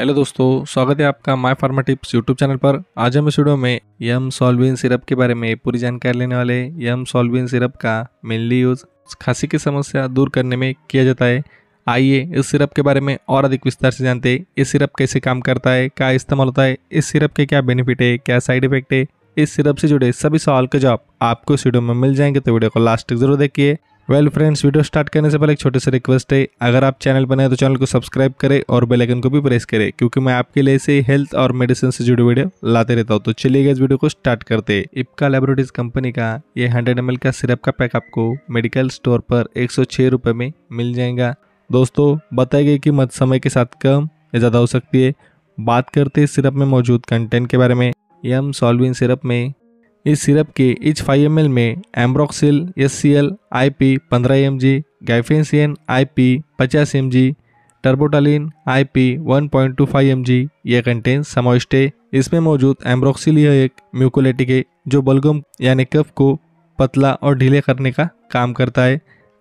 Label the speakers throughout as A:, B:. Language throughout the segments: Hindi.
A: हेलो दोस्तों स्वागत है आपका my pharma tips YouTube channel पर आज हम इस वीडियो में यम सोलविन सिरप के बारे में पूरी जानकारी लेने वाले यम सोलविन सिरप का मेनली यूज़ खांसी की समस्या दूर करने में किया जाता है आइए इस सिरप के बारे में और अधिक विस्तार से जानते हैं ये सिरप कैसे काम करता है क्या इस्तेमाल होता है इस सिरप के क्या बेनिफिट है क्या साइड इफेक्ट है इस सिरप से जुड़े सभी सवाल के जवाब आपको इस वीडियो में मिल जाएंगे तो वीडियो को लास्ट तक जरूर देखिए वेल फ्रेंड्स वीडियो स्टार्ट करने से पहले एक छोटे से रिक्वेस्ट है अगर आप चैनल बनाए तो चैनल को सब्सक्राइब करें और बेल आइकन को भी प्रेस करें क्योंकि मैं आपके लिए ऐसे हेल्थ और मेडिसिन से जुड़ी वीडियो लाते रहता हूँ तो चलिए इस वीडियो को स्टार्ट करते हैं इपका लेबोरेटरीज कंपनी का ये हंड्रेड एम का सिरप का पैक आपको मेडिकल स्टोर पर एक सौ में मिल जाएगा दोस्तों बताई गई कीमत समय के साथ कम या ज़्यादा हो सकती है बात करते सिरप में मौजूद कंटेंट के बारे में यम सॉल्विन सिरप में इस सिरप के इच फाइव एम में ambroxol S C L I P पंद्रह M G guaifenesin I P पचास M G terbutaline I P one point two five M G यह कंटेन समाविष्ट है इसमें मौजूद एम्ब्रोक्सिल यह एक म्यूकोलेटिक है जो बलगम यानी कफ को पतला और ढीले करने का काम करता है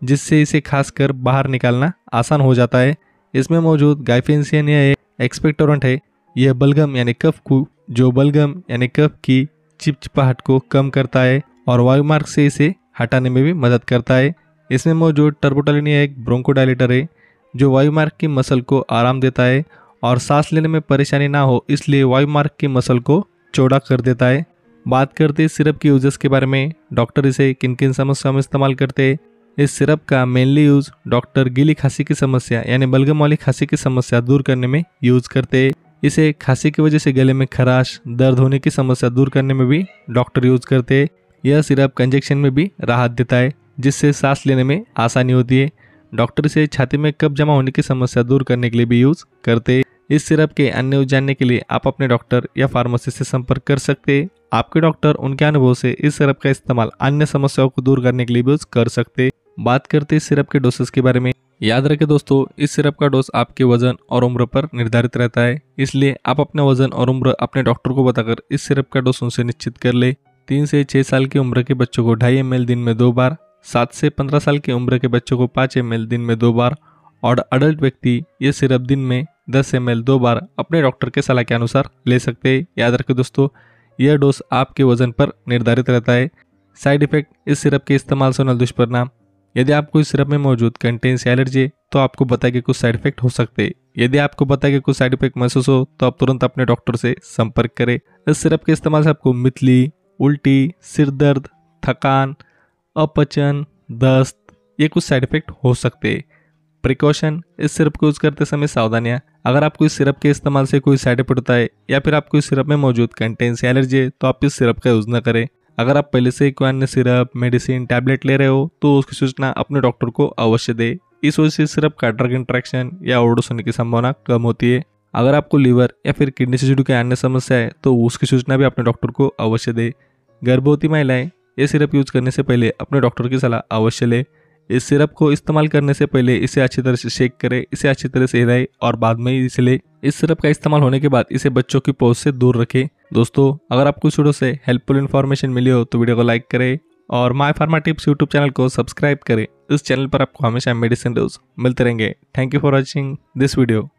A: जिससे इसे खासकर बाहर निकालना आसान हो जाता है इसमें मौजूद गाइफेंसियन यह एक एक्सपेक्टोरेंट है यह बलगम यानी कफ को जो बलगम यानी कफ की चिपचिपाहट को कम करता है और वायुमार्ग से इसे हटाने में भी मदद करता है इसमें मौजूद टर्बोटालिनिया एक ब्रोंकोडाइलेटर है जो वायुमार्ग की मसल को आराम देता है और सांस लेने में परेशानी ना हो इसलिए वायुमार्ग की मसल को चौड़ा कर देता है बात करते सिरप के यूजेस के बारे में डॉक्टर इसे किन किन समस्याओं में इस्तेमाल करते हैं इस सिरप का मेनली यूज़ डॉक्टर गीली खांसी की समस्या यानी बलगम वाली खांसी की समस्या दूर करने में यूज़ करते हैं इसे खांसी की वजह से गले में खराश दर्द होने की समस्या दूर करने में भी डॉक्टर यूज करते हैं यह सिरप कंजेक्शन में भी राहत देता है जिससे सांस लेने में आसानी होती है डॉक्टर इसे छाती में कब जमा होने की समस्या दूर करने के लिए भी यूज करते इस सिरप के अन्य यूज जानने के लिए आप अपने डॉक्टर या फार्मासिस्ट से संपर्क कर सकते हैं आपके डॉक्टर उनके अनुभव से इस सिरप का इस्तेमाल अन्य समस्याओं को दूर करने के लिए भी यूज कर सकते बात करते सिरप के डोसेस के बारे में याद रखें दोस्तों इस सिरप का डोज आपके वजन और उम्र पर निर्धारित रहता है इसलिए आप अपने वजन और उम्र अपने डॉक्टर को बताकर इस सिरप का डोज उनसे निश्चित कर ले तीन से छह साल की उम्र के बच्चों को ढाई एम दिन में दो बार सात से पंद्रह साल की उम्र के बच्चों को पाँच एम दिन में दो बार और अडल्ट व्यक्ति ये सिरप दिन में दस एम दो बार अपने डॉक्टर के सलाह के अनुसार ले सकते हैं याद रखें दोस्तों यह डोज आपके वजन पर निर्धारित रहता है साइड इफेक्ट इस सिरप के इस्तेमाल से होने दुष्परिणाम यदि आपको इस सिरप में मौजूद कंटेंस एलर्जी तो आपको बताए गए कुछ साइड इफेक्ट हो सकते यदि आपको बताए गए कुछ साइड इफेक्ट महसूस हो तो आप तुरंत अपने डॉक्टर से संपर्क करें इस सिरप के इस्तेमाल से आपको मितली उल्टी सिर दर्द थकान अपचन दस्त ये कुछ साइड इफेक्ट हो सकते प्रिकॉशन इस सिरप को यूज़ करते समय सावधानियाँ अगर आपको इस सिरप के इस्तेमाल से कोई साइड इफेक्ट होता है या फिर आपको इस सिरप में मौजूद कंटेंट से एलर्जी है तो आप इस सिरप का यूज़ ना करें अगर आप पहले से कोई अन्य सिरप मेडिसिन टैबलेट ले रहे हो तो उसकी सूचना अपने डॉक्टर को अवश्य दे इस वजह से सिरप का ड्रग इंट्रैक्शन या ओडोस होने की संभावना कम होती है अगर आपको लीवर या फिर किडनी से जुड़ी कोई अन्य समस्या है तो उसकी सूचना भी अपने डॉक्टर को अवश्य दे गर्भवती महिलाएं ये सिरप यूज करने से पहले अपने डॉक्टर की सलाह अवश्य लें इस सिरप को इस्तेमाल करने से पहले इसे अच्छी तरह से शेक करें इसे अच्छी तरह से हिलाए और बाद में इसे ले इस सिरप का इस्तेमाल होने के बाद इसे बच्चों की पोज से दूर रखें दोस्तों अगर आपको शुरू से हेल्पफुल इन्फॉर्मेशन मिली हो तो वीडियो को लाइक करें और my pharma tips YouTube channel को सब्सक्राइब करें इस चैनल पर आपको हमेशा मेडिसिन डोज मिलते रहेंगे thank you for watching this video